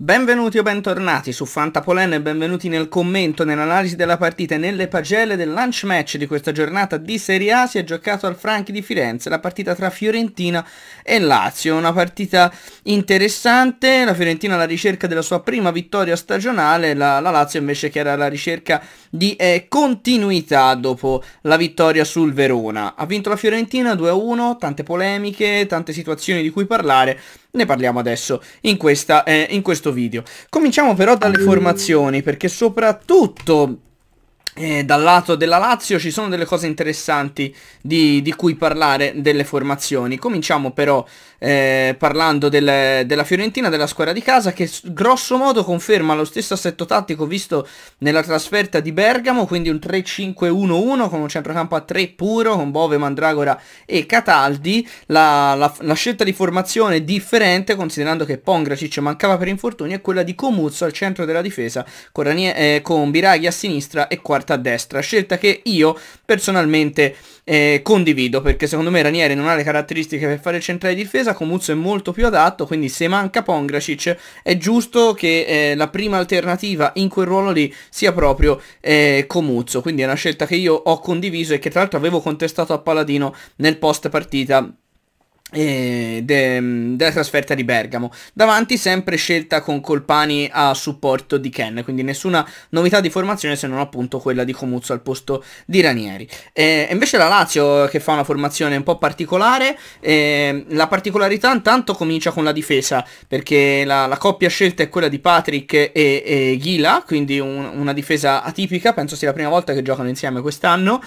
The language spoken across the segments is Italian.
Benvenuti o bentornati su Fantapolen e benvenuti nel commento, nell'analisi della partita e nelle pagelle del lunch match di questa giornata di Serie A. Si è giocato al Franchi di Firenze la partita tra Fiorentina e Lazio, una partita interessante, la Fiorentina alla ricerca della sua prima vittoria stagionale, la, la Lazio invece che era alla ricerca di eh, continuità dopo la vittoria sul Verona. Ha vinto la Fiorentina 2-1, tante polemiche, tante situazioni di cui parlare, ne parliamo adesso in, questa, eh, in questo video. Cominciamo però dalle formazioni perché soprattutto eh, dal lato della Lazio ci sono delle cose interessanti di, di cui parlare delle formazioni. Cominciamo però eh, parlando del, della Fiorentina, della squadra di casa, che grosso modo conferma lo stesso assetto tattico visto nella trasferta di Bergamo, quindi un 3-5-1-1 con un centrocampo a 3 puro, con Bove, Mandragora e Cataldi. La, la, la scelta di formazione è differente, considerando che Pongracic mancava per infortunio, è quella di Comuzzo al centro della difesa, con, Ranie, eh, con Biraghi a sinistra e quarta a destra. Scelta che io personalmente eh, condivido, perché secondo me Ranieri non ha le caratteristiche per fare il centrale di difesa, difesa Comuzzo è molto più adatto, quindi se manca Pongracic è giusto che eh, la prima alternativa in quel ruolo lì sia proprio eh, Comuzzo, quindi è una scelta che io ho condiviso e che tra l'altro avevo contestato a Paladino nel post partita della trasferta di Bergamo davanti sempre scelta con Colpani a supporto di Ken quindi nessuna novità di formazione se non appunto quella di Comuzzo al posto di Ranieri eh, invece la Lazio che fa una formazione un po' particolare eh, la particolarità intanto comincia con la difesa perché la, la coppia scelta è quella di Patrick e, e Ghila quindi un, una difesa atipica penso sia la prima volta che giocano insieme quest'anno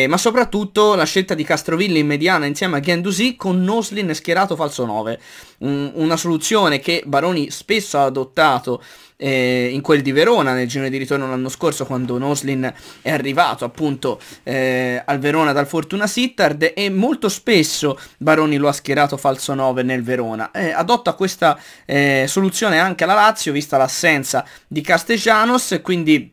ma soprattutto la scelta di Castrovilli in mediana insieme a Ghendusi con con Noslin schierato falso 9, una soluzione che Baroni spesso ha adottato eh, in quel di Verona nel giro di ritorno l'anno scorso quando Noslin è arrivato appunto eh, al Verona dal Fortuna Sittard e molto spesso Baroni lo ha schierato falso 9 nel Verona. Eh, adotta questa eh, soluzione anche alla Lazio vista l'assenza di Castellanos, quindi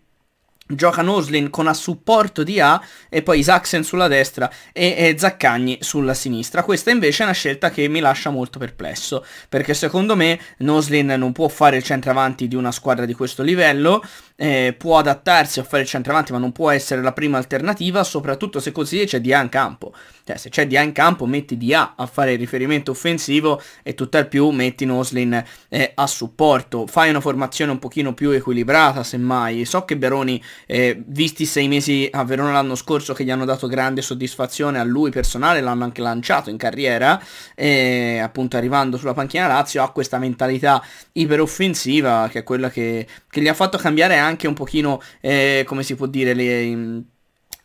gioca Noslin con a supporto di A e poi Saxen sulla destra e, e, Zaccagni sulla sinistra. Questa invece è una scelta che mi lascia molto perplesso, perché secondo me Noslin non può fare il centravanti di una squadra di questo livello, eh, può adattarsi a fare il centravanti ma non può essere la prima alternativa, soprattutto se così c'è Dia in campo. Cioè se c'è Dia in campo metti Dia a fare il riferimento offensivo e tutt'al più metti Noslin eh, a supporto. Fai una formazione un pochino più equilibrata semmai. So che Beroni eh, visti i sei mesi a Verona l'anno scorso che gli hanno dato grande soddisfazione a lui personale, l'hanno anche lanciato in carriera, eh, appunto arrivando sulla panchina Lazio ha questa mentalità iperoffensiva che è quella che, che gli ha fatto cambiare anche un pochino, eh, come si può dire, le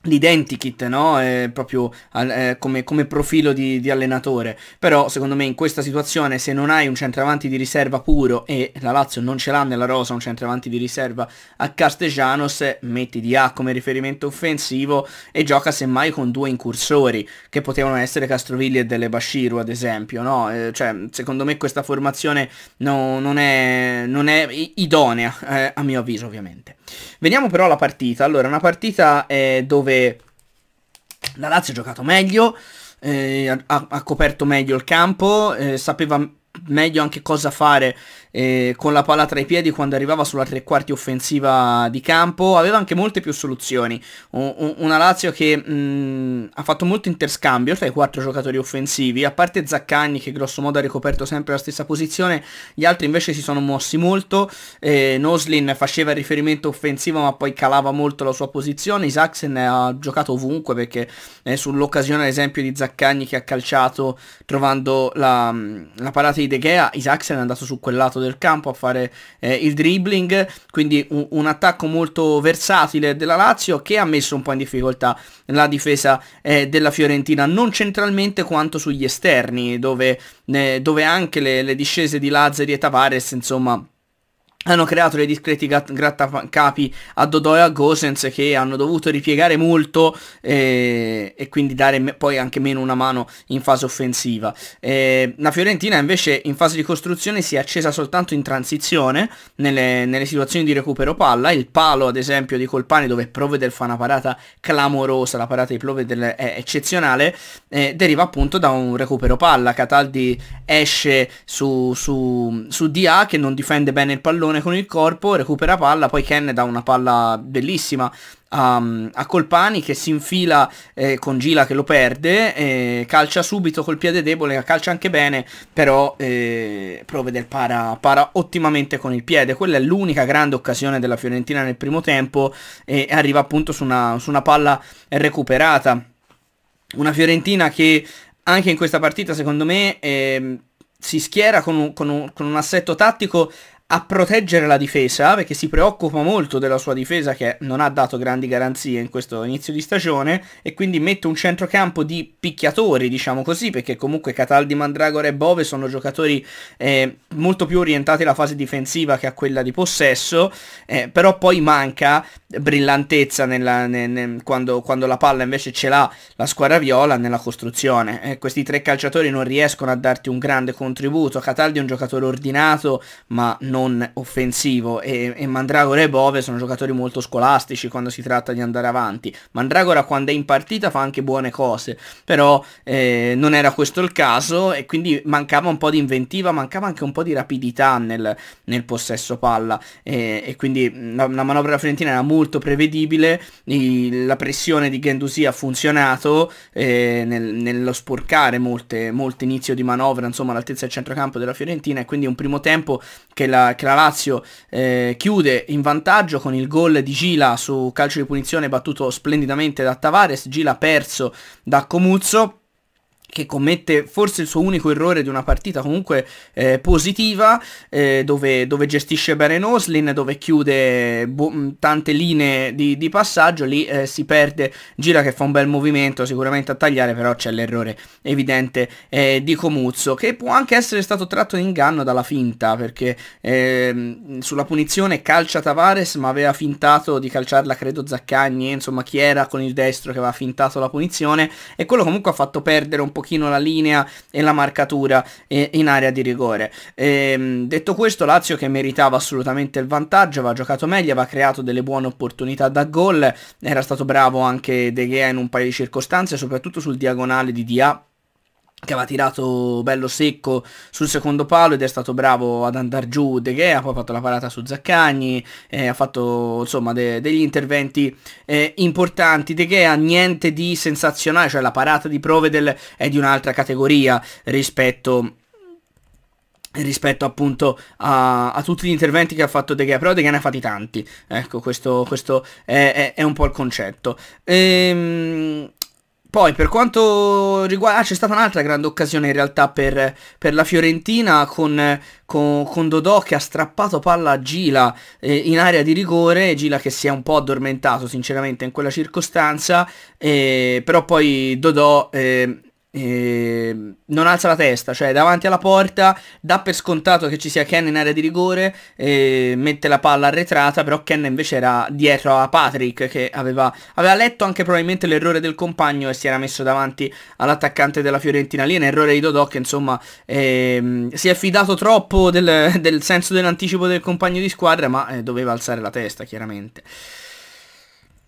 l'identikit, no? È proprio eh, come, come, profilo di, di, allenatore. Però secondo me in questa situazione se non hai un centravanti di riserva puro e la Lazio non ce l'ha nella rosa un centravanti di riserva a Castellanos, metti di A come riferimento offensivo e gioca semmai con due incursori che potevano essere Castrovilli e Delle Bashiru ad esempio, no? Eh, cioè, secondo me questa formazione no, non, è, non, è, idonea, eh, a mio avviso ovviamente. Veniamo però alla partita. Allora, una partita eh, dove la Lazio ha giocato meglio, eh, ha, ha, coperto meglio il campo, eh, sapeva meglio anche cosa fare eh, con la palla tra i piedi quando arrivava sulla tre quarti offensiva di campo, aveva anche molte più soluzioni. O, o, una Lazio che mh, mm, ha fatto molto interscambio tra i quattro giocatori offensivi, a parte Zaccagni che grosso modo ha ricoperto sempre la stessa posizione, gli altri invece si sono mossi molto, eh, Noslin faceva il riferimento offensivo ma poi calava molto la sua posizione, Isaacsen ha giocato ovunque perché eh, sull'occasione ad esempio di Zaccagni che ha calciato trovando la, mm, la parata di De Gea, Isaacsen è andato su quel lato del campo a fare eh, il dribbling, quindi un, un, attacco molto versatile della Lazio che ha messo un po' in difficoltà la difesa eh, della Fiorentina, non centralmente quanto sugli esterni, dove, eh, dove anche le, le discese di Lazzari e Tavares, insomma hanno creato dei discreti grattacapi a Dodò e a Gosens che hanno dovuto ripiegare molto eh, e quindi dare poi anche meno una mano in fase offensiva. Eh, la Fiorentina invece in fase di costruzione si è accesa soltanto in transizione nelle, nelle situazioni di recupero palla, il palo ad esempio di Colpani dove Provedel fa una parata clamorosa, la parata di Provedel è eccezionale, eh, deriva appunto da un recupero palla, Cataldi esce su, su, su DA che non difende bene il pallone pallone con il corpo, recupera palla, poi Ken dà una palla bellissima a, a Colpani che si infila eh, con Gila che lo perde, eh, calcia subito col piede debole, calcia anche bene, però eh, provvede il para, para ottimamente con il piede. Quella è l'unica grande occasione della Fiorentina nel primo tempo e arriva appunto su una, su una palla recuperata. Una Fiorentina che anche in questa partita secondo me ehm, si schiera con un, con, un, con un, assetto tattico a proteggere la difesa, perché si preoccupa molto della sua difesa che non ha dato grandi garanzie in questo inizio di stagione e quindi mette un centrocampo di picchiatori, diciamo così, perché comunque Cataldi, Mandragora e Bove sono giocatori eh, molto più orientati alla fase difensiva che a quella di possesso, eh, però poi manca brillantezza nella, ne, ne, quando, quando, la palla invece ce l'ha la squadra viola nella costruzione. Eh, questi tre calciatori non riescono a darti un grande contributo, Cataldi è un giocatore ordinato ma non non offensivo e, e Mandragora e Bove sono giocatori molto scolastici quando si tratta di andare avanti. Mandragora quando è in partita fa anche buone cose, però eh, non era questo il caso e quindi mancava un po' di inventiva, mancava anche un po' di rapidità nel, nel possesso palla e, e quindi la, la, manovra della Fiorentina era molto prevedibile, i, la pressione di Gendusi ha funzionato eh, nel, nello sporcare molte, molte inizio di manovra, insomma all'altezza del centrocampo della Fiorentina e quindi un primo tempo che la che la Lazio eh, chiude in vantaggio con il gol di Gila su calcio di punizione battuto splendidamente da Tavares, Gila perso da Comuzzo che commette forse il suo unico errore di una partita comunque eh, positiva, eh, dove, dove, gestisce bene Noslin, dove chiude boh, tante linee di, di passaggio, lì eh, si perde, Gira che fa un bel movimento sicuramente a tagliare, però c'è l'errore evidente eh, di Comuzzo, che può anche essere stato tratto in inganno dalla finta, perché ehm, sulla punizione calcia Tavares, ma aveva fintato di calciarla, credo, Zaccagni, insomma chi era con il destro che aveva fintato la punizione, e quello comunque ha fatto perdere un po' pochino la linea e la marcatura eh, in area di rigore. E, ehm, detto questo Lazio che meritava assolutamente il vantaggio, aveva giocato meglio, aveva creato delle buone opportunità da gol, era stato bravo anche De Gea in un paio di circostanze, soprattutto sul diagonale di Dia che aveva tirato bello secco sul secondo palo ed è stato bravo ad andare giù De Gea, poi ha fatto la parata su Zaccagni, eh, ha fatto insomma de degli interventi eh, importanti. De Gea niente di sensazionale, cioè la parata di Provedel è di un'altra categoria rispetto rispetto appunto a, a, tutti gli interventi che ha fatto De Gea, però De Gea ne ha fatti tanti, ecco questo, questo è, è, è un po' il concetto. Ehm, poi per quanto riguarda... Ah, c'è stata un'altra grande occasione in realtà per, per la Fiorentina con, con, con, Dodò che ha strappato palla a Gila eh, in area di rigore, Gila che si è un po' addormentato sinceramente in quella circostanza, eh, però poi Dodò... Eh, eh, non alza la testa, cioè davanti alla porta dà per scontato che ci sia Ken in area di rigore, eh, mette la palla arretrata, però Ken invece era dietro a Patrick che aveva, aveva letto anche probabilmente l'errore del compagno e si era messo davanti all'attaccante della Fiorentina. Lì è un errore di Dodò che insomma eh, si è fidato troppo del, del senso dell'anticipo del compagno di squadra, ma eh, doveva alzare la testa chiaramente.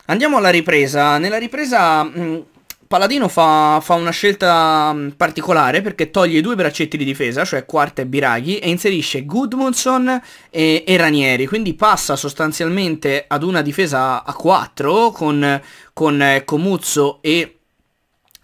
Andiamo alla ripresa. Nella ripresa... Mh, Paladino fa, fa, una scelta mm, particolare perché toglie due braccetti di difesa, cioè Quarta e Biraghi, e inserisce Gudmundsson e, e, Ranieri, quindi passa sostanzialmente ad una difesa a 4 con, con Comuzzo eh, e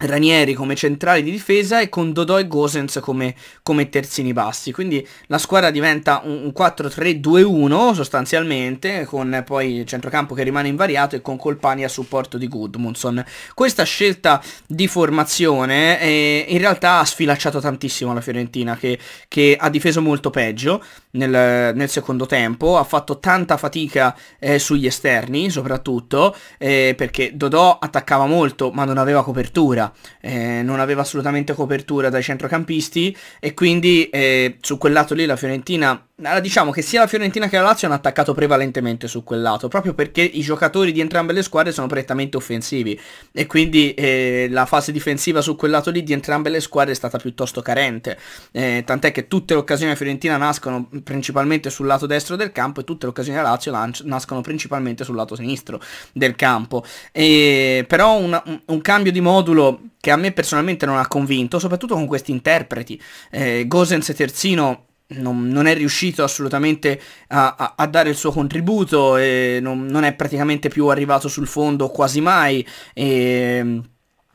Ranieri come centrale di difesa e con Dodò e Gosens come, come terzini bassi. Quindi la squadra diventa un, un 4-3-2-1 sostanzialmente, con poi il centrocampo che rimane invariato e con Colpani a supporto di Goodmunson. Questa scelta di formazione eh, in realtà ha sfilacciato tantissimo la Fiorentina che, che ha difeso molto peggio nel, nel secondo tempo, ha fatto tanta fatica eh, sugli esterni soprattutto, eh, perché Dodò attaccava molto ma non aveva copertura, eh, non aveva assolutamente copertura dai centrocampisti e quindi eh, su quel lato lì la Fiorentina allora, diciamo che sia la Fiorentina che la Lazio hanno attaccato prevalentemente su quel lato, proprio perché i giocatori di entrambe le squadre sono prettamente offensivi e quindi eh, la fase difensiva su quel lato lì di entrambe le squadre è stata piuttosto carente, eh, tant'è che tutte le occasioni a Fiorentina nascono principalmente sul lato destro del campo e tutte le occasioni della Lazio nascono principalmente sul lato sinistro del campo. E, però un, un cambio di modulo che a me personalmente non ha convinto, soprattutto con questi interpreti. Eh, Gosens e Terzino non, non, è riuscito assolutamente a, a, a, dare il suo contributo, e non, non, è praticamente più arrivato sul fondo quasi mai. E, ehm,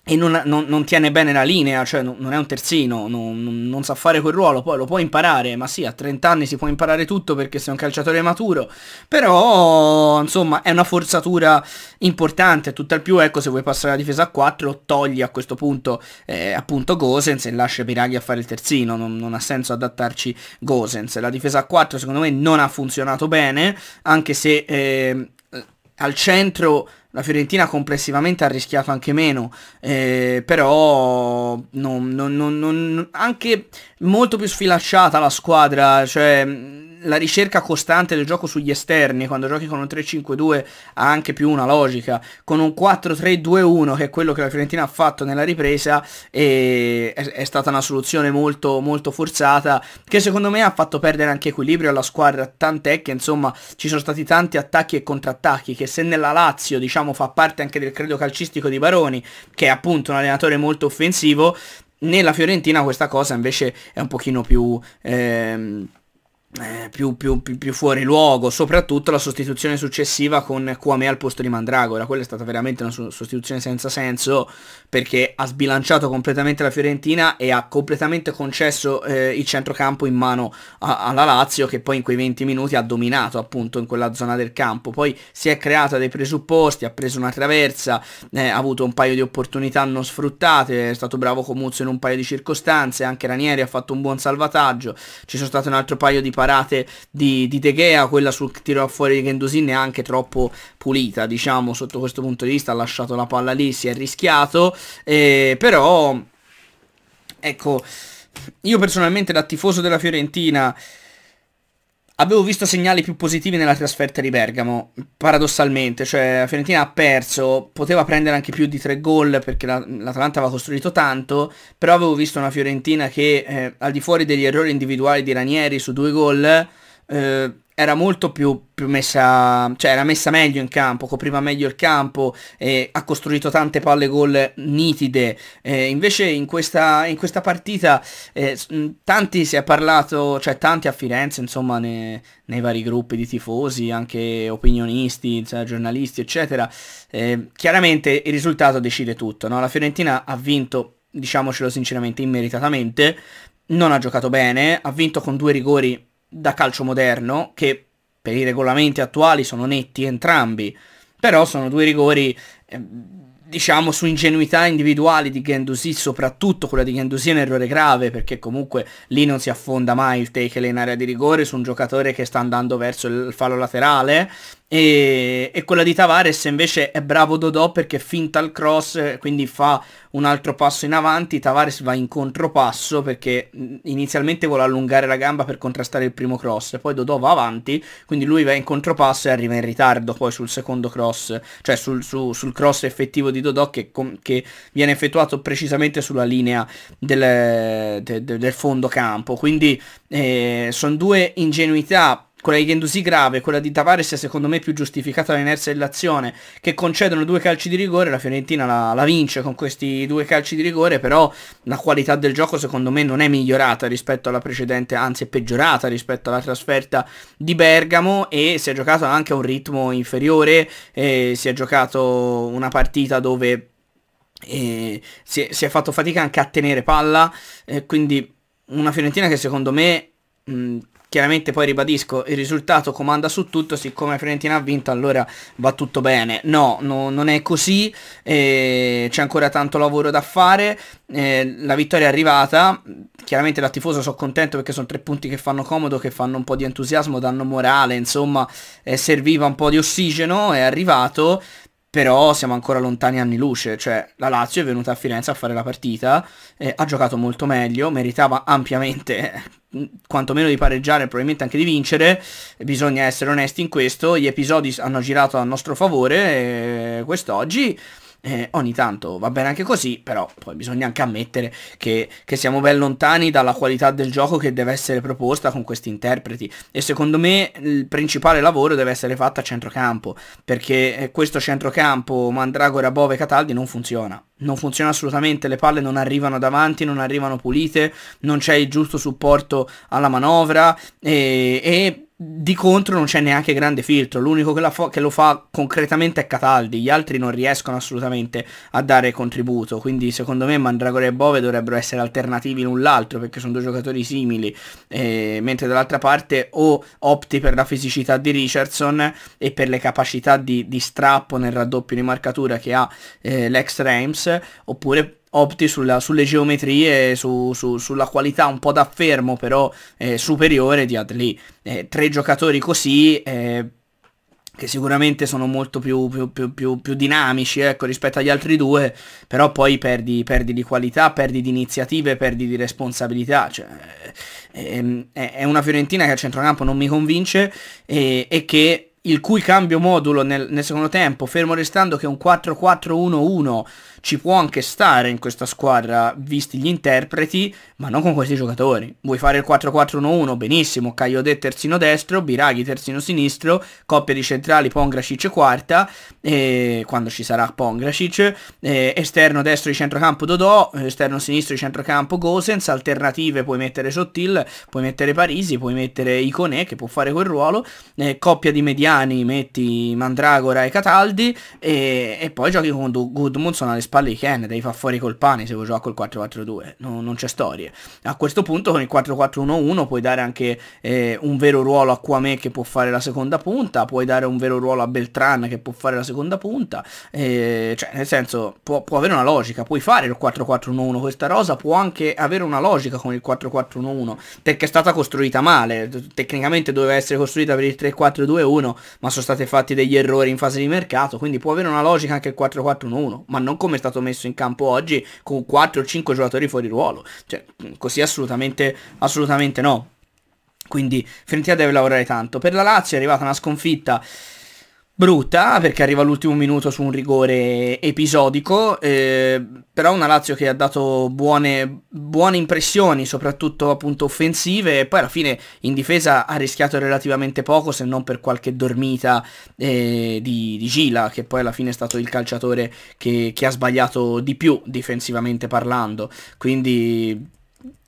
e non, non, non, tiene bene la linea, cioè non, non è un terzino, non, sa fare quel ruolo, poi lo può imparare, ma sì, a 30 anni si può imparare tutto perché sei un calciatore maturo, però insomma è una forzatura importante, tutt'al più ecco se vuoi passare la difesa a 4 togli a questo punto eh, appunto Gosens e lascia Piraghi a fare il terzino, non, ha senso adattarci Gosens, la difesa a 4 secondo me non ha funzionato bene, anche se eh, al centro la Fiorentina complessivamente ha rischiato anche meno, eh, però non, non, non, anche molto più sfilacciata la squadra, cioè la ricerca costante del gioco sugli esterni, quando giochi con un 3-5-2 ha anche più una logica, con un 4-3-2-1 che è quello che la Fiorentina ha fatto nella ripresa è, è, stata una soluzione molto, molto forzata che secondo me ha fatto perdere anche equilibrio alla squadra, tant'è che insomma ci sono stati tanti attacchi e contrattacchi che se nella Lazio diciamo fa parte anche del credo calcistico di Baroni, che è appunto un allenatore molto offensivo, nella Fiorentina questa cosa invece è un pochino più... Ehm, eh, più, più, più, più, fuori luogo, soprattutto la sostituzione successiva con Kwame al posto di Mandragora, quella è stata veramente una sostituzione senza senso perché ha sbilanciato completamente la Fiorentina e ha completamente concesso eh, il centrocampo in mano a, alla Lazio che poi in quei 20 minuti ha dominato appunto in quella zona del campo, poi si è creata dei presupposti, ha preso una traversa, eh, ha avuto un paio di opportunità non sfruttate, è stato bravo Comuzzo in un paio di circostanze, anche Ranieri ha fatto un buon salvataggio, ci sono state un altro paio di parate parate di, di Gea, quella sul tiro fuori di Gendosin è anche troppo pulita, diciamo, sotto questo punto di vista ha lasciato la palla lì, si è rischiato, eh, però ecco, io personalmente da tifoso della Fiorentina Avevo visto segnali più positivi nella trasferta di Bergamo, paradossalmente, cioè la Fiorentina ha perso, poteva prendere anche più di tre gol perché l'Atalanta aveva costruito tanto, però avevo visto una Fiorentina che eh, al di fuori degli errori individuali di Ranieri su due gol eh, era molto più, più, messa, cioè era messa meglio in campo, copriva meglio il campo, eh, ha costruito tante palle gol nitide. Eh, invece in questa, in questa partita eh, tanti si è parlato, cioè tanti a Firenze, insomma, ne, nei vari gruppi di tifosi, anche opinionisti, cioè, giornalisti, eccetera. Eh, chiaramente il risultato decide tutto, no? La Fiorentina ha vinto, diciamocelo sinceramente, immeritatamente, non ha giocato bene, ha vinto con due rigori da calcio moderno, che per i regolamenti attuali sono netti entrambi, però sono due rigori ehm, diciamo su ingenuità individuali di Gendouzi, soprattutto quella di Gendouzi è un errore grave perché comunque lì non si affonda mai il Tekele in area di rigore su un giocatore che sta andando verso il fallo laterale e, e, quella di Tavares invece è bravo Dodò perché finta il cross, eh, quindi fa un altro passo in avanti, Tavares va in contropasso perché mm, inizialmente vuole allungare la gamba per contrastare il primo cross, poi Dodò va avanti, quindi lui va in contropasso e arriva in ritardo poi sul secondo cross, cioè sul, su, sul cross effettivo di Dodò che, che, viene effettuato precisamente sulla linea del, de, de, del fondo campo, quindi eh, sono due ingenuità quella di Gendusi grave quella di Tavares è secondo me più giustificata l'inerzia dell'azione, che concedono due calci di rigore, la Fiorentina la, la vince con questi due calci di rigore, però la qualità del gioco secondo me non è migliorata rispetto alla precedente, anzi è peggiorata rispetto alla trasferta di Bergamo e si è giocato anche a un ritmo inferiore, eh, si è giocato una partita dove eh, si, è, si, è, fatto fatica anche a tenere palla, eh, quindi una Fiorentina che secondo me mh, Chiaramente poi ribadisco, il risultato comanda su tutto, siccome Fiorentina ha vinto allora va tutto bene. No, no non è così, eh, c'è ancora tanto lavoro da fare, eh, la vittoria è arrivata, chiaramente da tifoso sono contento perché sono tre punti che fanno comodo, che fanno un po' di entusiasmo, danno morale, insomma eh, serviva un po' di ossigeno, è arrivato però siamo ancora lontani anni luce, cioè la Lazio è venuta a Firenze a fare la partita, eh, ha giocato molto meglio, meritava ampiamente eh, quantomeno di pareggiare, probabilmente anche di vincere, bisogna essere onesti in questo, gli episodi hanno girato a nostro favore eh, quest'oggi, eh, ogni tanto va bene anche così, però poi bisogna anche ammettere che, che siamo ben lontani dalla qualità del gioco che deve essere proposta con questi interpreti e secondo me il principale lavoro deve essere fatto a centrocampo, perché eh, questo centrocampo Mandragora, Bove, Cataldi non funziona. Non funziona assolutamente, le palle non arrivano davanti, non arrivano pulite, non c'è il giusto supporto alla manovra e, e di contro non c'è neanche grande filtro, l'unico che, fa, che, lo fa concretamente è Cataldi, gli altri non riescono assolutamente a dare contributo, quindi secondo me Mandragore e Bove dovrebbero essere alternativi l'un l'altro perché sono due giocatori simili, eh, mentre dall'altra parte o opti per la fisicità di Richardson e per le capacità di, di strappo nel raddoppio di marcatura che ha eh, l'ex Reims, oppure opti sulla, sulle geometrie, su, su, sulla qualità un po' da fermo però eh, superiore di Adli. Eh, tre giocatori così... Eh, che sicuramente sono molto più, più, più, più dinamici ecco, rispetto agli altri due, però poi perdi, perdi, di qualità, perdi di iniziative, perdi di responsabilità. Cioè, ehm, è, è, una Fiorentina che a centrocampo non mi convince e, e che il cui cambio modulo nel, nel, secondo tempo, fermo restando che un 4-4-1-1 ci può anche stare in questa squadra, visti gli interpreti, ma non con questi giocatori. Vuoi fare il 4-4-1-1? Benissimo, Cagliodè terzino destro, Biraghi terzino sinistro, coppia di centrali Pongracic quarta, eh, quando ci sarà Pongracic, esterno destro di centrocampo Dodò, esterno sinistro di centrocampo Gosens, alternative puoi mettere Sottil, puoi mettere Parisi, puoi mettere Iconè che può fare quel ruolo, eh, coppia di mediani metti Mandragora e Cataldi e, e poi giochi con Gudmundsson alle spalle spalle di Ken, devi far fuori col pane se vuoi giocare col 4-4-2, no, non c'è storia. A questo punto con il 4-4-1-1 puoi dare anche eh, un vero ruolo a Kwame che può fare la seconda punta, puoi dare un vero ruolo a Beltran che può fare la seconda punta, eh, cioè nel senso può, può, avere una logica, puoi fare il 4-4-1-1, questa rosa può anche avere una logica con il 4-4-1-1, perché è stata costruita male, tecnicamente doveva essere costruita per il 3-4-2-1, ma sono stati fatti degli errori in fase di mercato, quindi può avere una logica anche il 4-4-1-1, ma non come sta stato messo in campo oggi con 4 o 5 giocatori fuori ruolo. Cioè, mm, così assolutamente, assolutamente no. Quindi Fiorentina deve lavorare tanto. Per la Lazio è arrivata una sconfitta brutta perché arriva all'ultimo minuto su un rigore episodico, eh, però una Lazio che ha dato buone, buone, impressioni, soprattutto appunto offensive, e poi alla fine in difesa ha rischiato relativamente poco se non per qualche dormita eh, di, di, Gila, che poi alla fine è stato il calciatore che, che ha sbagliato di più difensivamente parlando, quindi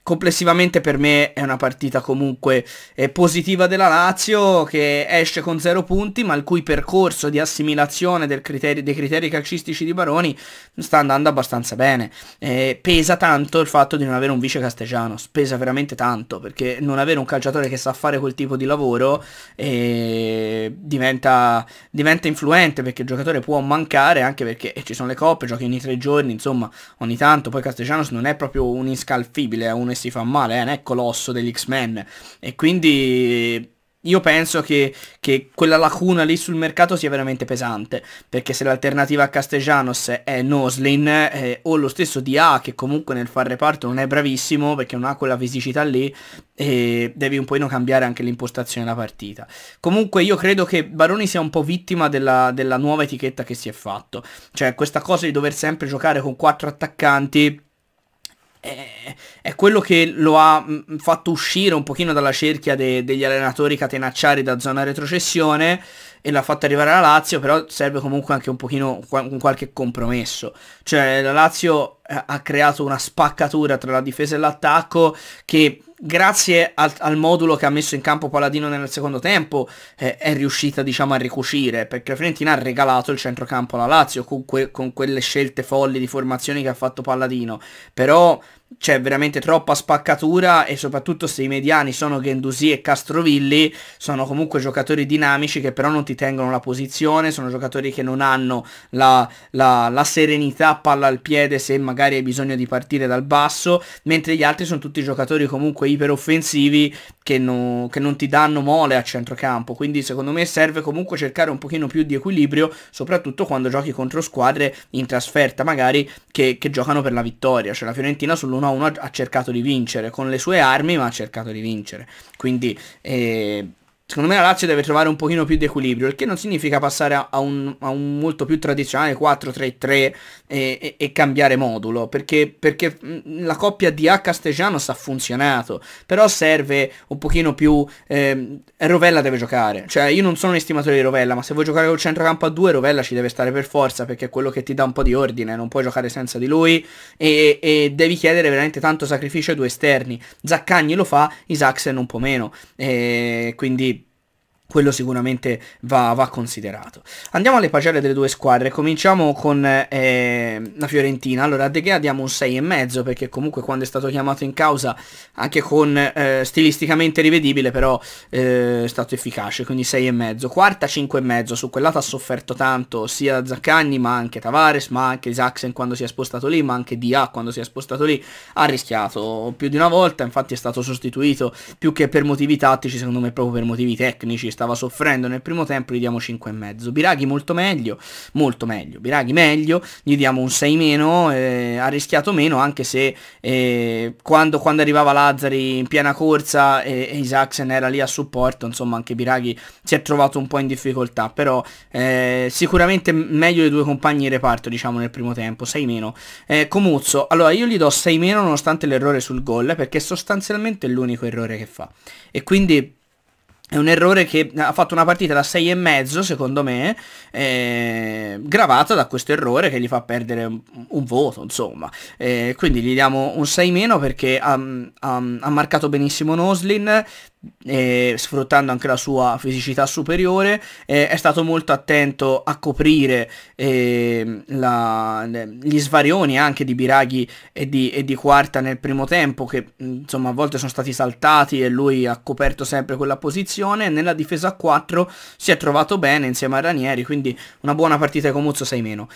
complessivamente per me è una partita comunque eh, positiva della Lazio che esce con zero punti ma il cui percorso di assimilazione criteri, dei criteri calcistici di Baroni sta andando abbastanza bene. Eh, pesa tanto il fatto di non avere un vice Castegiano, pesa veramente tanto perché non avere un calciatore che sa fare quel tipo di lavoro eh, diventa, diventa influente perché il giocatore può mancare anche perché eh, ci sono le coppe, giochi ogni tre giorni, insomma ogni tanto, poi Castellanos non è proprio un inscalfibile, è un si fa male, eh, non è Colosso degli X-Men. E quindi io penso che, che, quella lacuna lì sul mercato sia veramente pesante, perché se l'alternativa a Castellanos è Noslin eh, o lo stesso DA che comunque nel far reparto non è bravissimo perché non ha quella fisicità lì, eh, devi un po' cambiare anche l'impostazione della partita. Comunque io credo che Baroni sia un po' vittima della, della nuova etichetta che si è fatto, cioè questa cosa di dover sempre giocare con quattro attaccanti è, è, quello che lo ha mm, fatto uscire un pochino dalla cerchia de, degli allenatori catenacciari da zona retrocessione e l'ha fatto arrivare alla Lazio, però serve comunque anche un pochino un qualche compromesso. Cioè la Lazio eh, ha creato una spaccatura tra la difesa e l'attacco che grazie al, al, modulo che ha messo in campo Paladino nel secondo tempo eh, è riuscita diciamo a ricucire perché la Fiorentina ha regalato il centrocampo alla Lazio con, que con quelle scelte folli di formazioni che ha fatto Paladino però c'è veramente troppa spaccatura e soprattutto se i mediani sono Gendusi e Castrovilli sono comunque giocatori dinamici che però non ti tengono la posizione, sono giocatori che non hanno la, la, la serenità palla al piede se magari hai bisogno di partire dal basso, mentre gli altri sono tutti giocatori comunque iperoffensivi che, no, che non ti danno mole a centrocampo, quindi secondo me serve comunque cercare un pochino più di equilibrio, soprattutto quando giochi contro squadre in trasferta magari che, che giocano per la vittoria, cioè la Fiorentina sull'1 l'1-1 ha cercato di vincere con le sue armi, ma ha cercato di vincere. Quindi eh, secondo me la Lazio deve trovare un pochino più di equilibrio, il che non significa passare a, un, a un, molto più tradizionale 4-3-3 e, e, e cambiare modulo, perché, perché mm, la coppia di A Stegianos ha funzionato, però serve un pochino più... Eh, Rovella deve giocare, cioè io non sono un estimatore di Rovella, ma se vuoi giocare col centrocampo a 2 Rovella ci deve stare per forza, perché è quello che ti dà un po' di ordine, non puoi giocare senza di lui e, e devi chiedere veramente tanto sacrificio ai due esterni, Zaccagni lo fa, Isaacsen un po' meno, e quindi quello sicuramente va, va, considerato. Andiamo alle pagelle delle due squadre, cominciamo con eh, la Fiorentina, allora a De Gea diamo un 6,5 perché comunque quando è stato chiamato in causa, anche con eh, stilisticamente rivedibile, però eh, è stato efficace, quindi 6,5. Quarta 5,5, su quel lato ha sofferto tanto sia Zaccagni ma anche Tavares, ma anche Isaacsen quando si è spostato lì, ma anche Dia quando si è spostato lì, ha rischiato più di una volta, infatti è stato sostituito più che per motivi tattici, secondo me proprio per motivi tecnici, stava soffrendo nel primo tempo, gli diamo 5,5. Biraghi molto meglio, molto meglio. Biraghi meglio, gli diamo un 6 meno, eh, ha rischiato meno anche se eh, quando, quando, arrivava Lazzari in piena corsa e, eh, e Isaacsen era lì a supporto, insomma anche Biraghi si è trovato un po' in difficoltà, però eh, sicuramente meglio dei due compagni di reparto diciamo nel primo tempo, 6 meno. Eh, Comuzzo, allora io gli do 6 meno nonostante l'errore sul gol eh, perché sostanzialmente è l'unico errore che fa e quindi è un errore che ha fatto una partita da 6,5 secondo me, eh, gravata da questo errore che gli fa perdere un, un voto, insomma. Eh, quindi gli diamo un 6 meno perché ha, ha, ha marcato benissimo Noslin, eh, sfruttando anche la sua fisicità superiore, eh, è stato molto attento a coprire eh, la, gli svarioni anche di Biraghi e di, e di, Quarta nel primo tempo, che insomma a volte sono stati saltati e lui ha coperto sempre quella posizione. Nella difesa a 4 si è trovato bene insieme a Ranieri, quindi una buona partita di Comuzzo 6 meno.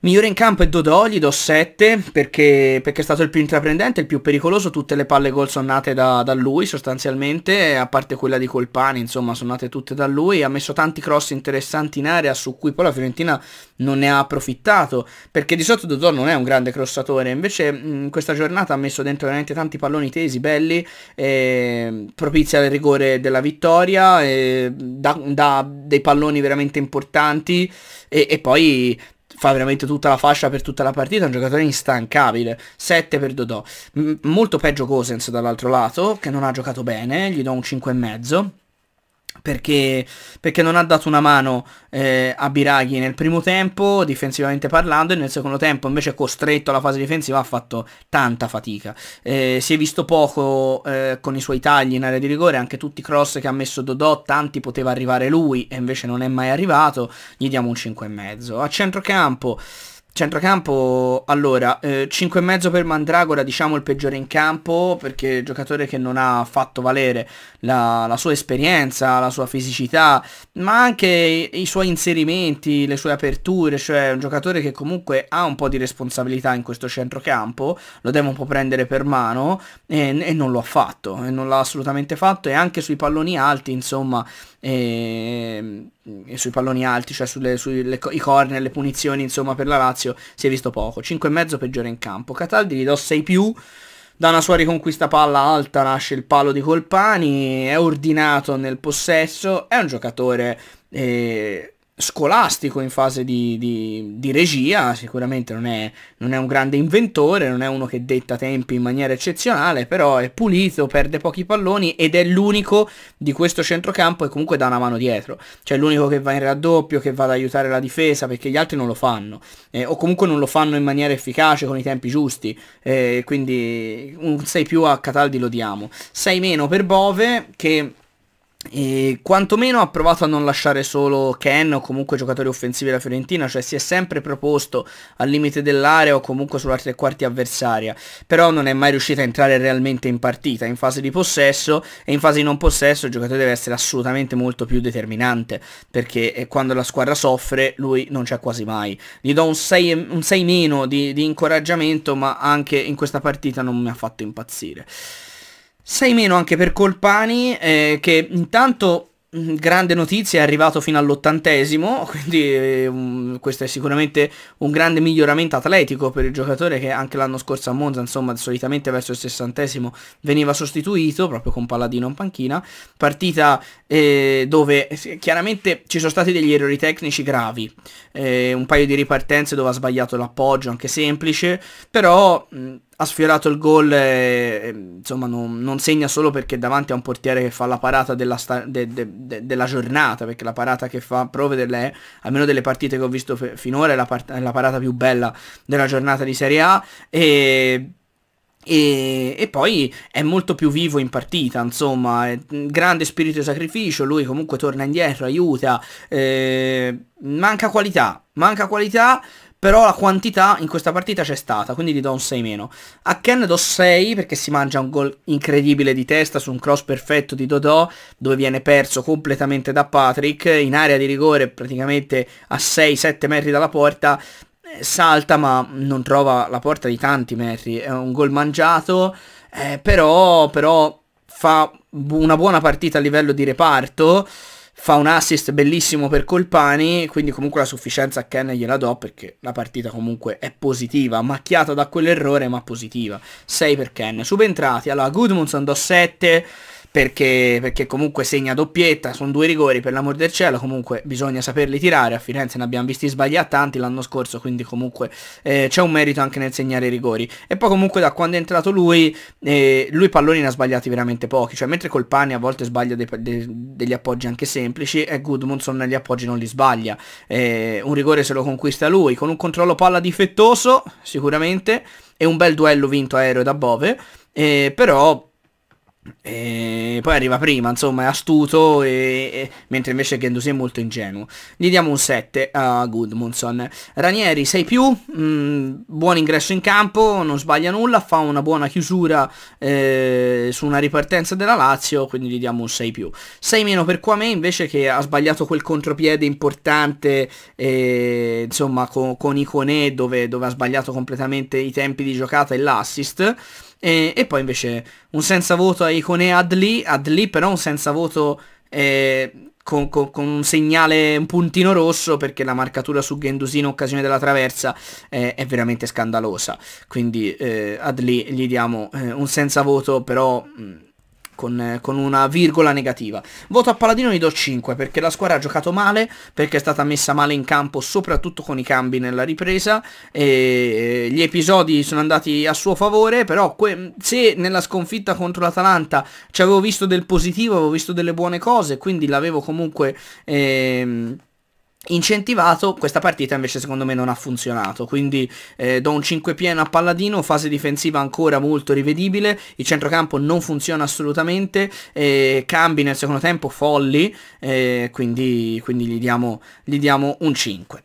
Migliore in campo è Dodò, gli do 7 perché, perché, è stato il più intraprendente, il più pericoloso, tutte le palle gol sono nate da, da, lui sostanzialmente, a parte quella di Colpani, insomma sono nate tutte da lui, ha messo tanti cross interessanti in area su cui poi la Fiorentina non ne ha approfittato, perché di solito Dodò non è un grande crossatore, invece in questa giornata ha messo dentro veramente tanti palloni tesi, belli, eh, propizia al rigore della vittoria, eh, dà, dà dei palloni veramente importanti e, e poi fa veramente tutta la fascia per tutta la partita, è un giocatore instancabile, 7 per Dodò, M molto peggio Cosens dall'altro lato, che non ha giocato bene, gli do un 5,5 perché, perché, non ha dato una mano eh, a Biraghi nel primo tempo, difensivamente parlando, e nel secondo tempo invece costretto alla fase difensiva ha fatto tanta fatica. Eh, si è visto poco eh, con i suoi tagli in area di rigore, anche tutti i cross che ha messo Dodò, tanti poteva arrivare lui e invece non è mai arrivato, gli diamo un 5,5. A centrocampo... Centrocampo, allora, eh, 5,5 per Mandragora, diciamo il peggiore in campo, perché è giocatore che non ha fatto valere la, la sua esperienza, la sua fisicità, ma anche i, i, suoi inserimenti, le sue aperture, cioè un giocatore che comunque ha un po' di responsabilità in questo centrocampo, lo deve un po' prendere per mano e, e non lo ha fatto, e non l'ha assolutamente fatto, e anche sui palloni alti, insomma, e, ehm, e sui palloni alti, cioè sulle, sulle, i corner, le punizioni, insomma, per la Lazio si è visto poco. 5,5 peggiore in campo. Cataldi gli do 6 più. Da una sua riconquista palla alta nasce il palo di Colpani, è ordinato nel possesso, è un giocatore eh, scolastico in fase di, di, di regia, sicuramente non è, non è, un grande inventore, non è uno che detta tempi in maniera eccezionale, però è pulito, perde pochi palloni ed è l'unico di questo centrocampo e comunque dà una mano dietro, cioè l'unico che va in raddoppio, che va ad aiutare la difesa perché gli altri non lo fanno, eh, o comunque non lo fanno in maniera efficace con i tempi giusti, eh, quindi un 6 più a Cataldi lo diamo, 6 meno per Bove che e quantomeno ha provato a non lasciare solo Ken o comunque giocatori offensivi della Fiorentina, cioè si è sempre proposto al limite dell'area o comunque sulla tre quarti avversaria, però non è mai riuscita a entrare realmente in partita, in fase di possesso e in fase di non possesso il giocatore deve essere assolutamente molto più determinante, perché eh, quando la squadra soffre lui non c'è quasi mai. Gli do un 6, un 6 meno di, di incoraggiamento, ma anche in questa partita non mi ha fatto impazzire. 6 meno anche per Colpani, eh, che intanto mm, grande notizia è arrivato fino all'ottantesimo, quindi eh, um, questo è sicuramente un grande miglioramento atletico per il giocatore che anche l'anno scorso a Monza, insomma, solitamente verso il sessantesimo veniva sostituito, proprio con Palladino in panchina, partita eh, dove eh, chiaramente ci sono stati degli errori tecnici gravi, eh, un paio di ripartenze dove ha sbagliato l'appoggio, anche semplice, però... Mh, mm, ha sfiorato il gol e, e insomma non, non, segna solo perché davanti a un portiere che fa la parata della, de, de, de, della giornata perché la parata che fa prove delle, almeno delle partite che ho visto finora è la, è la, parata più bella della giornata di Serie A e, e, e poi è molto più vivo in partita, insomma, è, grande spirito di sacrificio, lui comunque torna indietro, aiuta, eh, manca qualità, manca qualità, però la quantità in questa partita c'è stata, quindi gli do un 6 meno. A Ken do 6 perché si mangia un gol incredibile di testa su un cross perfetto di Dodò, dove viene perso completamente da Patrick, in area di rigore praticamente a 6-7 metri dalla porta, eh, salta ma non trova la porta di tanti metri, è un gol mangiato, eh, però, però fa una buona partita a livello di reparto fa un assist bellissimo per Colpani, quindi comunque la sufficienza a Ken gliela do perché la partita comunque è positiva, macchiata da quell'errore ma positiva. 6 per Ken. Subentrati, allora Goodmunds andò 7, perché, perché comunque segna doppietta, sono due rigori per l'amor del cielo, comunque bisogna saperli tirare, a Firenze ne abbiamo visti sbagliati tanti l'anno scorso, quindi comunque eh, c'è un merito anche nel segnare i rigori. E poi comunque da quando è entrato lui, eh, lui palloni ne ha sbagliati veramente pochi, cioè mentre col Pani a volte sbaglia dei, dei, degli appoggi anche semplici, e Goodmanson negli appoggi non li sbaglia, eh, un rigore se lo conquista lui, con un controllo palla difettoso sicuramente, e un bel duello vinto aereo da Bove, eh, però e poi arriva prima, insomma è astuto, e, e, mentre invece Gendusi è molto ingenuo. Gli diamo un 7 a Goodmunson. Ranieri 6 più, mh, mm, buon ingresso in campo, non sbaglia nulla, fa una buona chiusura eh, su una ripartenza della Lazio, quindi gli diamo un 6 più. 6 meno per Quame invece che ha sbagliato quel contropiede importante, eh, insomma con, con Iconè dove, dove ha sbagliato completamente i tempi di giocata e l'assist e, e poi invece un senza voto a Icone Adli, Adli però un senza voto eh, con, con, con, un segnale, un puntino rosso perché la marcatura su Gendusino in occasione della traversa eh, è veramente scandalosa. Quindi eh, Adli gli diamo eh, un senza voto però... Mh, mm, con, con, una virgola negativa. Voto a Paladino gli do 5 perché la squadra ha giocato male, perché è stata messa male in campo soprattutto con i cambi nella ripresa e gli episodi sono andati a suo favore, però se nella sconfitta contro l'Atalanta ci avevo visto del positivo, avevo visto delle buone cose, quindi l'avevo comunque... Ehm, incentivato, questa partita invece secondo me non ha funzionato, quindi eh, do un 5 pieno a Palladino, fase difensiva ancora molto rivedibile, il centrocampo non funziona assolutamente, eh, cambi nel secondo tempo folli, eh, quindi, quindi gli, diamo, gli diamo un 5.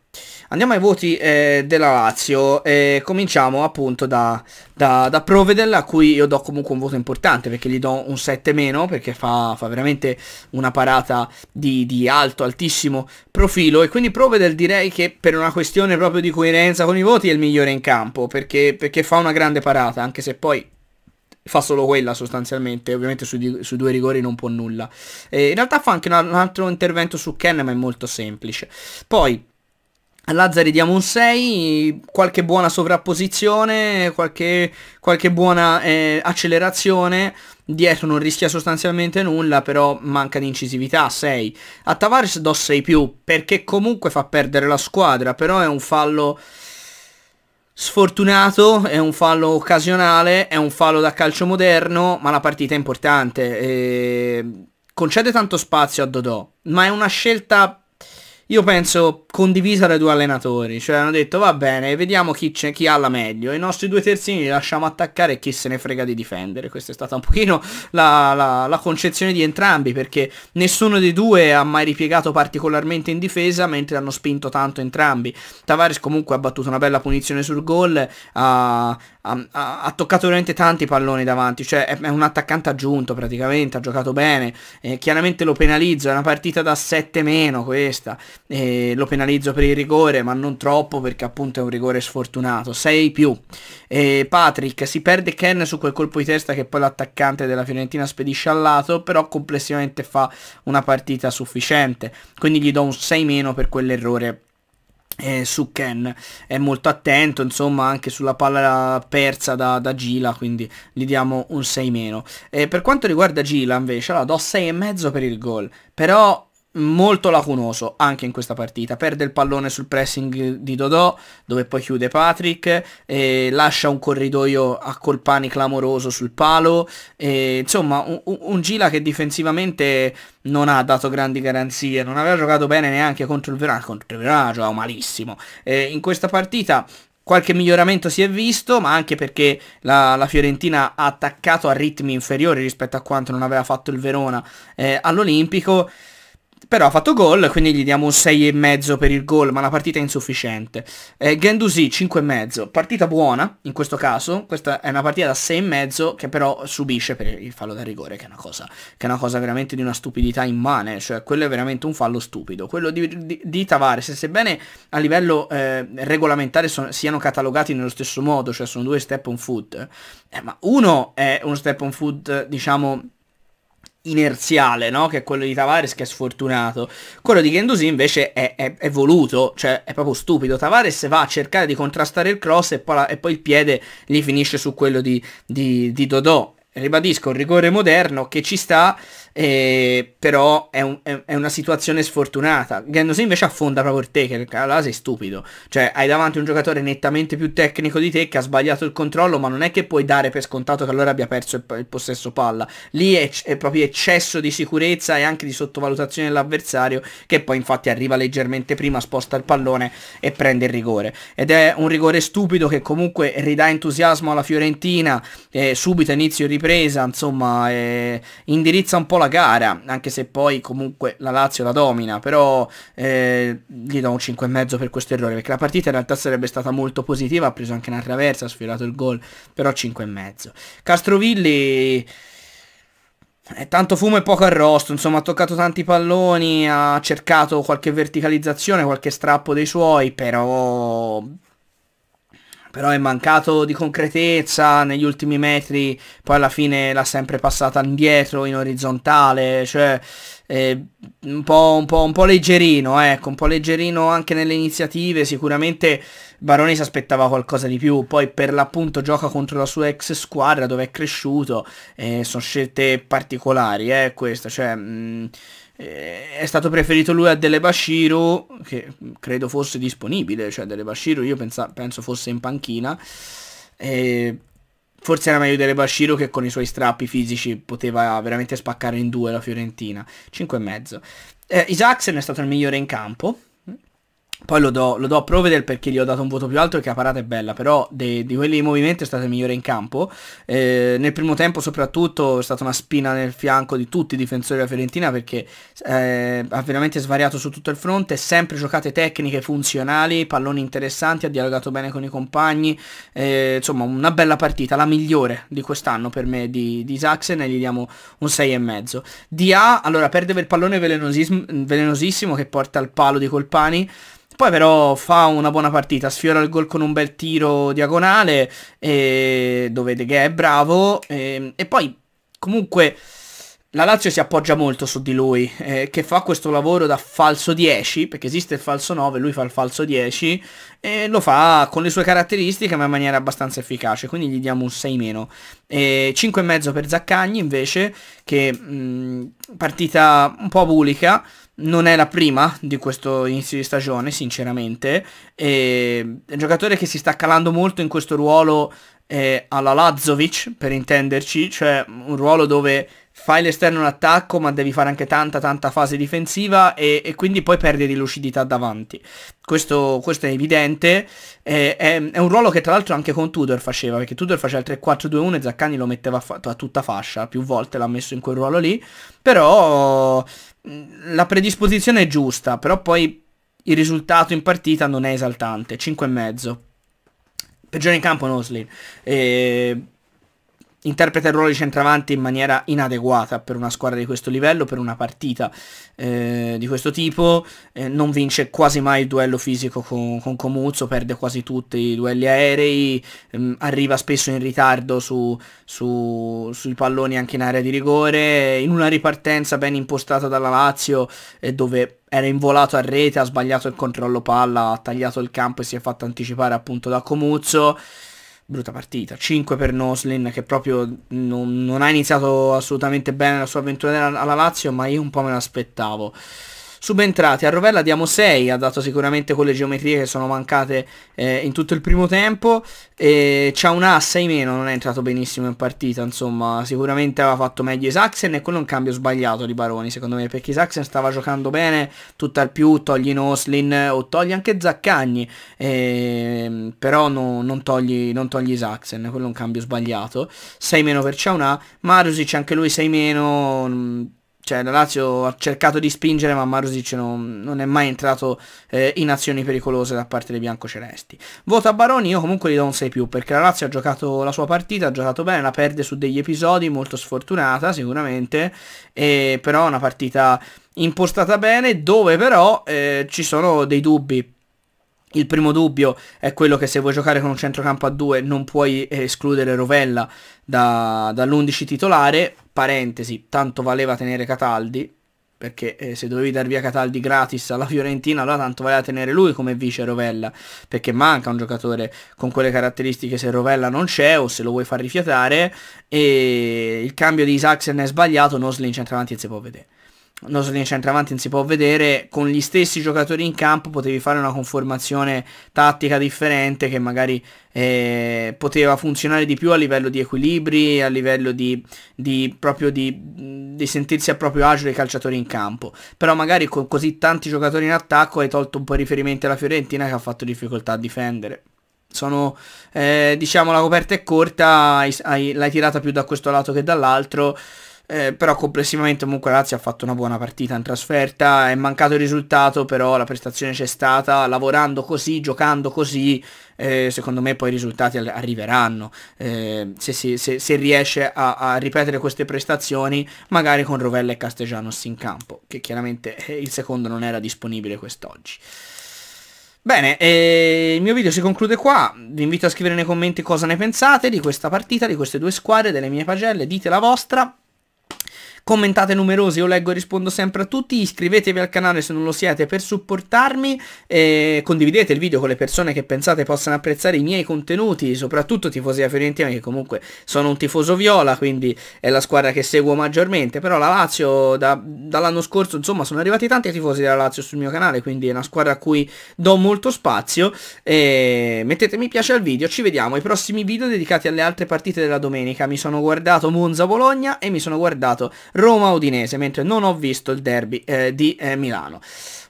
Andiamo ai voti eh, della Lazio e cominciamo appunto da, da, da, Provedel a cui io do comunque un voto importante perché gli do un 7 meno perché fa, fa veramente una parata di, di, alto, altissimo profilo e quindi Provedel direi che per una questione proprio di coerenza con i voti è il migliore in campo perché, perché fa una grande parata anche se poi fa solo quella sostanzialmente, ovviamente sui, su due rigori non può nulla. Eh, in realtà fa anche un, altro intervento su Ken ma è molto semplice. Poi Lazzari diamo un 6, qualche buona sovrapposizione, qualche, qualche buona eh, accelerazione, dietro non rischia sostanzialmente nulla, però manca di incisività, 6. A Tavares do 6 più, perché comunque fa perdere la squadra, però è un fallo sfortunato, è un fallo occasionale, è un fallo da calcio moderno, ma la partita è importante. E... Eh, concede tanto spazio a Dodò, ma è una scelta io penso condivisa dai due allenatori, cioè hanno detto va bene, vediamo chi, chi ha la meglio, i nostri due terzini li lasciamo attaccare e chi se ne frega di difendere, questa è stata un pochino la, la, la concezione di entrambi perché nessuno dei due ha mai ripiegato particolarmente in difesa mentre hanno spinto tanto entrambi, Tavares comunque ha battuto una bella punizione sul gol, ha, ha, ha, ha, toccato veramente tanti palloni davanti, cioè è, è un attaccante aggiunto praticamente, ha giocato bene, eh, chiaramente lo penalizzo, è una partita da 7 meno questa, eh, lo penalizzo per il rigore ma non troppo perché appunto è un rigore sfortunato, 6 più. Eh, Patrick si perde Ken su quel colpo di testa che poi l'attaccante della Fiorentina spedisce al lato, però complessivamente fa una partita sufficiente, quindi gli do un 6 meno per quell'errore eh, su Ken è molto attento insomma anche sulla palla persa da, da Gila quindi gli diamo un 6 meno eh, per quanto riguarda Gila invece la allora, do 6,5 per il gol però molto lacunoso anche in questa partita. Perde il pallone sul pressing di Dodò, dove poi chiude Patrick, e lascia un corridoio a Colpani clamoroso sul palo. E, insomma, un, un, Gila che difensivamente non ha dato grandi garanzie, non aveva giocato bene neanche contro il Verona, contro il Verona giocava malissimo. E in questa partita qualche miglioramento si è visto, ma anche perché la, la, Fiorentina ha attaccato a ritmi inferiori rispetto a quanto non aveva fatto il Verona eh, all'Olimpico. Però ha fatto gol, quindi gli diamo un 6,5 per il gol, ma la partita è insufficiente. Eh, Gendusi 5,5, partita buona in questo caso, questa è una partita da 6,5 che però subisce per il fallo da rigore, che è una cosa, che è una cosa veramente di una stupidità immane, cioè quello è veramente un fallo stupido. Quello di, di, di Tavares, sebbene a livello eh, regolamentare so, siano catalogati nello stesso modo, cioè sono due step on foot, eh, ma uno è uno step on foot, diciamo inerziale, no? Che è quello di Tavares che è sfortunato. Quello di Gendusi invece è, è, è, voluto, cioè è proprio stupido. Tavares va a cercare di contrastare il cross e poi, la, e poi il piede gli finisce su quello di, di, di Dodò. Ribadisco, un rigore moderno che ci sta eh, però è, un, è, è, una situazione sfortunata. Gendouzi invece affonda proprio te, che allora sei stupido. Cioè, hai davanti un giocatore nettamente più tecnico di te che ha sbagliato il controllo, ma non è che puoi dare per scontato che allora abbia perso il, il possesso palla. Lì è, è, proprio eccesso di sicurezza e anche di sottovalutazione dell'avversario, che poi infatti arriva leggermente prima, sposta il pallone e prende il rigore. Ed è un rigore stupido che comunque ridà entusiasmo alla Fiorentina, eh, subito inizio ripresa, insomma, eh, indirizza un po' la la gara, anche se poi comunque la Lazio la domina, però eh, gli do un 5,5 per questo errore, perché la partita in realtà sarebbe stata molto positiva, ha preso anche una traversa, ha sfiorato il gol, però 5,5. Castrovilli... È eh, tanto fumo e poco arrosto, insomma ha toccato tanti palloni, ha cercato qualche verticalizzazione, qualche strappo dei suoi, però però è mancato di concretezza negli ultimi metri, poi alla fine l'ha sempre passata indietro in orizzontale, cioè eh, un, po', un, po', un, po', leggerino, ecco, un po' leggerino anche nelle iniziative, sicuramente Baroni si aspettava qualcosa di più, poi per l'appunto gioca contro la sua ex squadra dove è cresciuto, eh, sono scelte particolari, eh, questa, cioè... Mh, mm, eh, è stato preferito lui a Dele Bashiro, che credo fosse disponibile, cioè Dele Bashiro io pensa, penso fosse in panchina, e eh, forse era meglio Dele Bashiro che con i suoi strappi fisici poteva veramente spaccare in due la Fiorentina, 5,5. Eh, Isaacsen è stato il migliore in campo, poi lo do, lo do, a Provedel perché gli ho dato un voto più alto e che la parata è bella, però di quelli di movimento è stata migliore in campo. Eh, nel primo tempo soprattutto è stata una spina nel fianco di tutti i difensori della Fiorentina perché eh, ha veramente svariato su tutto il fronte, sempre giocate tecniche funzionali, palloni interessanti, ha dialogato bene con i compagni, eh, insomma una bella partita, la migliore di quest'anno per me di, di Saxen e gli diamo un 6,5. Dia, allora perde per il pallone velenosissimo che porta al palo di Colpani. Poi però fa una buona partita, sfiora il gol con un bel tiro diagonale, eh, dove De Gea è bravo, eh, e poi comunque la Lazio si appoggia molto su di lui, eh, che fa questo lavoro da falso 10, perché esiste il falso 9, lui fa il falso 10, e lo fa con le sue caratteristiche ma in maniera abbastanza efficace, quindi gli diamo un 6 meno. E 5,5 per Zaccagni invece, che mh, mm, partita un po' bulica, non è la prima di questo inizio di stagione, sinceramente. E è un giocatore che si sta calando molto in questo ruolo eh, alla Lazzovic, per intenderci, cioè un ruolo dove fai l'esterno in attacco ma devi fare anche tanta tanta fase difensiva e, e quindi poi perdi di lucidità davanti. Questo, questo è evidente, eh, è, è, un ruolo che tra l'altro anche con Tudor faceva, perché Tudor faceva il 3-4-2-1 e Zaccani lo metteva a, fa- a tutta fascia, più volte l'ha messo in quel ruolo lì, però la predisposizione è giusta, però poi il risultato in partita non è esaltante, 5,5. Peggiore in campo Noslin. E interpreta il ruolo di centravanti in maniera inadeguata per una squadra di questo livello, per una partita eh, di questo tipo, eh, non vince quasi mai il duello fisico con, con Comuzzo, perde quasi tutti i duelli aerei, ehm, arriva spesso in ritardo su, su, sui palloni anche in area di rigore, in una ripartenza ben impostata dalla Lazio eh, dove era involato a rete, ha sbagliato il controllo palla, ha tagliato il campo e si è fatto anticipare appunto da Comuzzo brutta partita. 5 per Noslin che proprio non, non ha iniziato assolutamente bene la sua avventura alla Lazio, ma io un po' me l'aspettavo subentrati a Rovella diamo 6 ha dato sicuramente quelle geometrie che sono mancate eh, in tutto il primo tempo e c'ha un A 6 meno non è entrato benissimo in partita insomma sicuramente aveva fatto meglio Isaacsen e quello è un cambio sbagliato di Baroni secondo me perché Isaacsen stava giocando bene tutt'al più togli Noslin o togli anche Zaccagni eh, però no, non togli, non togli Isaacsen quello è un cambio sbagliato 6 meno per Ciaunà Marusic anche lui 6 meno mm, cioè, la Lazio ha cercato di spingere ma Marusic non, non è mai entrato eh, in azioni pericolose da parte dei biancocelesti. Voto a Baroni, io comunque gli do un 6 più perché la Lazio ha giocato la sua partita, ha giocato bene, la perde su degli episodi, molto sfortunata sicuramente, e, però è una partita impostata bene dove però eh, ci sono dei dubbi il primo dubbio è quello che se vuoi giocare con un centrocampo a due non puoi eh, escludere Rovella da, dall'11 titolare, parentesi, tanto valeva tenere Cataldi, perché eh, se dovevi dar via Cataldi gratis alla Fiorentina, allora tanto valeva tenere lui come vice Rovella, perché manca un giocatore con quelle caratteristiche se Rovella non c'è o se lo vuoi far rifiatare, e il cambio di Isaacsen è sbagliato, Noslin centravanti e si può vedere non so in centravanti non si può vedere, con gli stessi giocatori in campo potevi fare una conformazione tattica differente che magari eh, poteva funzionare di più a livello di equilibri, a livello di, di proprio di, di, sentirsi a proprio agio dei calciatori in campo. Però magari con così tanti giocatori in attacco hai tolto un po' i riferimenti alla Fiorentina che ha fatto difficoltà a difendere. Sono, eh, diciamo, la coperta è corta, l'hai tirata più da questo lato che dall'altro eh, però complessivamente comunque Lazio ha fatto una buona partita in trasferta, è mancato il risultato, però la prestazione c'è stata, lavorando così, giocando così, eh, secondo me poi i risultati arriveranno, eh, se, si, se, se, riesce a, a, ripetere queste prestazioni, magari con Rovella e Castellanos in campo, che chiaramente eh, il secondo non era disponibile quest'oggi. Bene, eh, il mio video si conclude qua, vi invito a scrivere nei commenti cosa ne pensate di questa partita, di queste due squadre, delle mie pagelle, dite la vostra, commentate numerosi, io leggo e rispondo sempre a tutti, iscrivetevi al canale se non lo siete per supportarmi, eh, condividete il video con le persone che pensate possano apprezzare i miei contenuti, soprattutto tifosi tifosia fiorentina che comunque sono un tifoso viola, quindi è la squadra che seguo maggiormente, però la Lazio da, dall'anno scorso insomma sono arrivati tanti tifosi della Lazio sul mio canale, quindi è una squadra a cui do molto spazio, eh, mettete mi piace al video, ci vediamo ai prossimi video dedicati alle altre partite della domenica, mi sono guardato Monza-Bologna e mi sono guardato Roma-Udinese, mentre non ho visto il derby eh, di eh, Milano.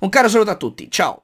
Un caro saluto a tutti, ciao!